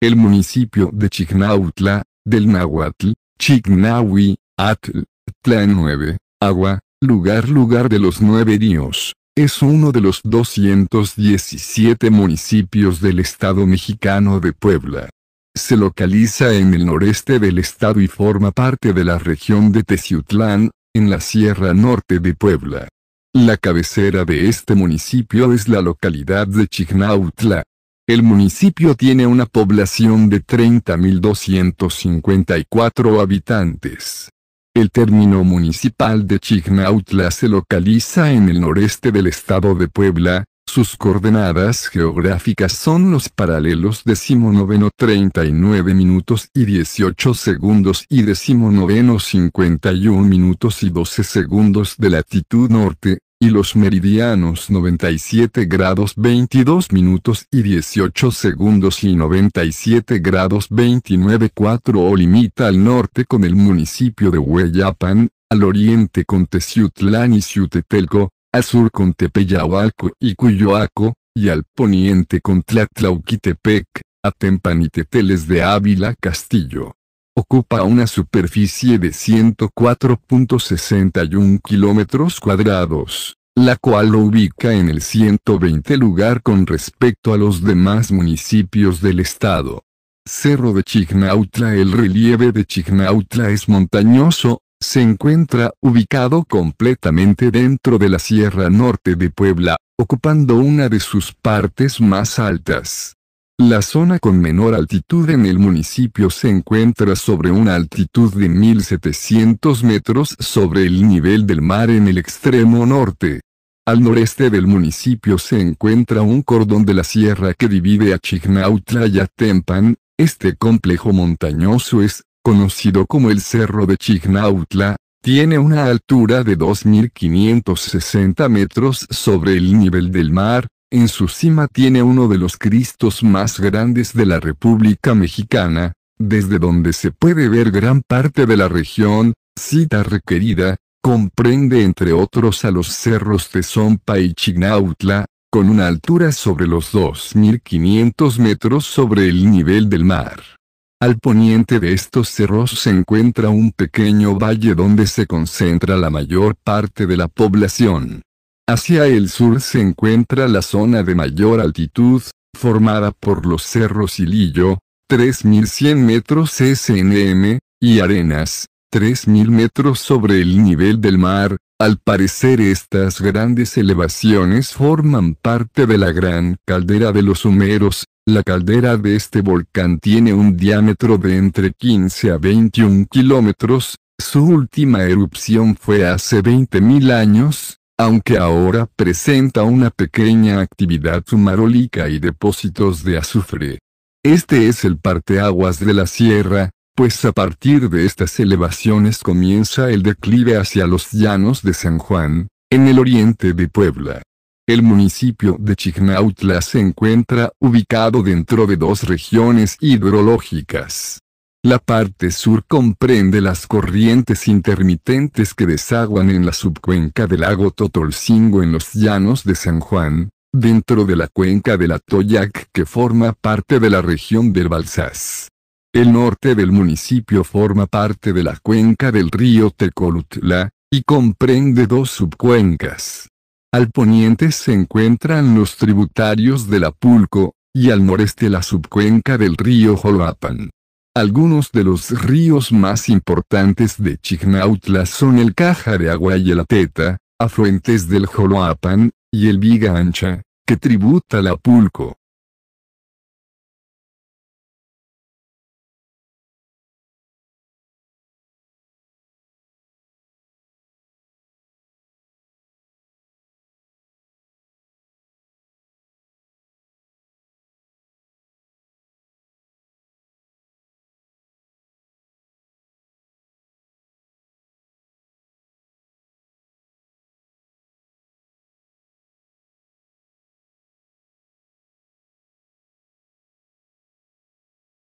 el municipio de Chignautla, del Nahuatl, Chignawi, Atl, Tla 9, agua, lugar lugar de los nueve ríos. Es uno de los 217 municipios del estado mexicano de Puebla. Se localiza en el noreste del estado y forma parte de la región de Teciutlán, en la sierra norte de Puebla. La cabecera de este municipio es la localidad de Chignautla. El municipio tiene una población de 30.254 habitantes. El término municipal de Chignautla se localiza en el noreste del estado de Puebla, sus coordenadas geográficas son los paralelos 19 39 minutos y 18 segundos y noveno 51 minutos y 12 segundos de latitud norte, y los meridianos 97 grados 22 minutos y 18 segundos y 97 grados 29 4 o limita al norte con el municipio de Hueyapan, al oriente con Teciutlán y Ciutetelco, al sur con Tepeyahualco y Cuyoaco, y al poniente con Tlatlauquitepec, Atempan y Teteles de Ávila Castillo. Ocupa una superficie de 104.61 kilómetros cuadrados, la cual lo ubica en el 120 lugar con respecto a los demás municipios del estado. Cerro de Chignautla El relieve de Chignautla es montañoso, se encuentra ubicado completamente dentro de la Sierra Norte de Puebla, ocupando una de sus partes más altas. La zona con menor altitud en el municipio se encuentra sobre una altitud de 1.700 metros sobre el nivel del mar en el extremo norte. Al noreste del municipio se encuentra un cordón de la sierra que divide a Chignautla y a Tempan. Este complejo montañoso es, conocido como el Cerro de Chignautla, tiene una altura de 2.560 metros sobre el nivel del mar, en su cima tiene uno de los Cristos más grandes de la República Mexicana, desde donde se puede ver gran parte de la región, cita requerida, comprende entre otros a los cerros de Zompa y Chignautla, con una altura sobre los 2.500 metros sobre el nivel del mar. Al poniente de estos cerros se encuentra un pequeño valle donde se concentra la mayor parte de la población. Hacia el sur se encuentra la zona de mayor altitud, formada por los cerros Ilillo, 3.100 metros SNM, y Arenas, 3.000 metros sobre el nivel del mar, al parecer estas grandes elevaciones forman parte de la gran caldera de los Humeros, la caldera de este volcán tiene un diámetro de entre 15 a 21 kilómetros, su última erupción fue hace 20.000 años, aunque ahora presenta una pequeña actividad sumarólica y depósitos de azufre. Este es el parteaguas de la sierra, pues a partir de estas elevaciones comienza el declive hacia los llanos de San Juan, en el oriente de Puebla. El municipio de Chignautla se encuentra ubicado dentro de dos regiones hidrológicas. La parte sur comprende las corrientes intermitentes que desaguan en la subcuenca del lago Totolcingo en los llanos de San Juan, dentro de la cuenca del Atoyac que forma parte de la región del Balsas. El norte del municipio forma parte de la cuenca del río Tecolutla, y comprende dos subcuencas. Al poniente se encuentran los tributarios del Apulco, y al noreste la subcuenca del río Joloapan. Algunos de los ríos más importantes de Chignautla son el Caja de Agua y el Ateta, afluentes del Joloapan, y el Viga Ancha, que tributa la Pulco.